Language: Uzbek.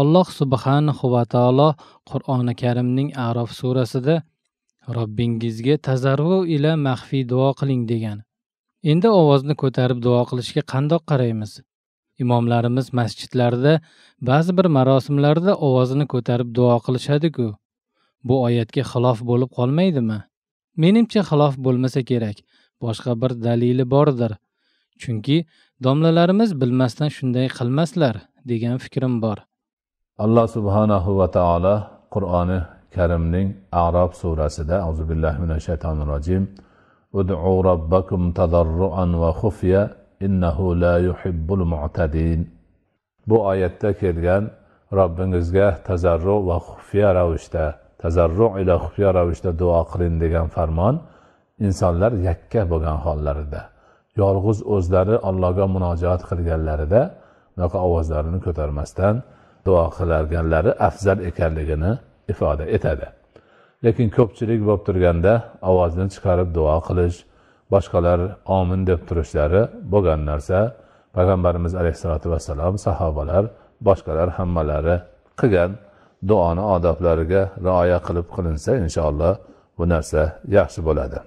alloh subhanahu va taolo qur'oni karimning arof surasida robbingizga tazarru ila maxfiy duo qiling degan endi ovozni ko'tarib duo qilishga qandoq qaraymiz imomlarimiz masjidlarda ba'zi bir marosimlarda ovozini ko'tarib duo qilishadiku bu oyatga xilof bo'lib qolmaydimi menimcha xilof bo'lmasa kerak boshqa bir dalili bordir chunki domlalarimiz bilmasdan shunday qilmaslar degan fikrim bor alloh subhanahu va taolo qur'oni karimning arob surasida azu billahi mina shaytonir rojim ud'u robbakum tadarruan va xufya innahu la yuhibbul mu'tadin bu oyatda kelgan robbingizga tazarru va xufya ravishda tazarru ila xufya ravishda duo qiling degan farmon insonlar yakka bo'lgan hollarida yolg'iz o'zlari allohga munojaat qilganlarida bunaqa ovozlarini ko'tarmasdan duo qilarganlari afzal ekanligini ifoda etadi lekin ko'pchilik bo'lib turganda ovozni chiqarib duo qilish boshqalar omin deb turishlari bo'lgan narsa payg'ambarimiz alayhissalotu vassalom sahobalar boshqalar hammalari qilgan duoni odoblariga rioya qilib qilinsa inshaalloh bu narsa yaxshi bo'ladi